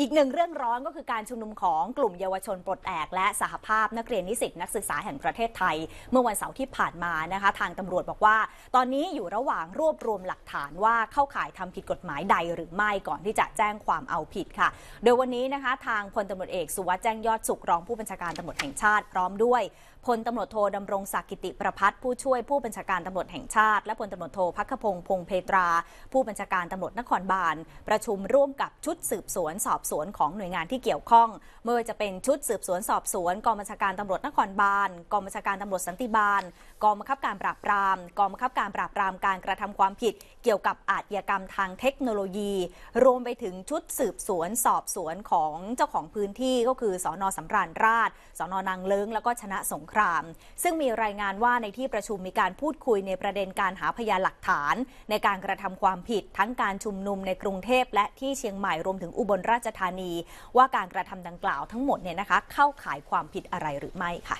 อีกหนึ่งเรื่องร้อนก็คือการชุมนุมของกลุ่มเยาวชนปลดแอก และสหภาพนักเรียนนิสิตนักศึกษาแห่งประเทศไทย เมื่อวันเสาร์ที่ผ่านมานะคะ ทางตำรวจบอกว่าตอนนี้อยู่ระหว่างรวบรวมหลักฐานว่าเข้าข่ายทำผิดกฎหมายใดหรือไม่ก่อนที่จะแจ้งความเอาผิดค่ะ โดยวันนี้นะคะทางพลตำรวจเอกสุวัสด์แจ้งยอดสุขรองผู้บัญชาการตำรวจแห่งชาติพร้อมด้วยพลตำรวจโทดำรงศักดิ์กิติประพัฒผู้ช่วยผู้บัญชาการตำรวจแห่งชาติ และพลตำรวจโทพักพงศ์พงเพตรา ผู้บัญชาการตำรวจนครบาลประชุมร่วมกับชุดสืบสวนสอบสวนของหน่วยงานที่เกี่ยวข้อง เมื่อจะเป็นชุดสืบสวนสอบสวนกองบัญชาการตำรวจนครบาลกองบัญชาการตำรวจ สันติบาลกองบังคับการปราบปรามกองบังคับการปราบปรามการกระทำความผิดเกี่ยวกับอาชญากรรมทางเทคโนโลยี รวมไปถึงชุดสืบสวนสอบสวนของเจ้าของพื้นที่ก็คือสอนอสำราญราชสอนอนางเลิ้งแล้วก็ชนะสงคราม ซึ่งมีรายงานว่าในที่ประชุมมีการพูดคุยในประเด็นการหาพยานหลักฐาน ในการกระทำความผิดทั้งการชุมนุมในกรุงเทพและที่เชียงใหม่รวมถึงอุบลราชธานี ว่าการกระทำดังกล่าวทั้งหมดเนี่ยนะคะ เข้าข่ายความผิดอะไรหรือไม่ค่ะ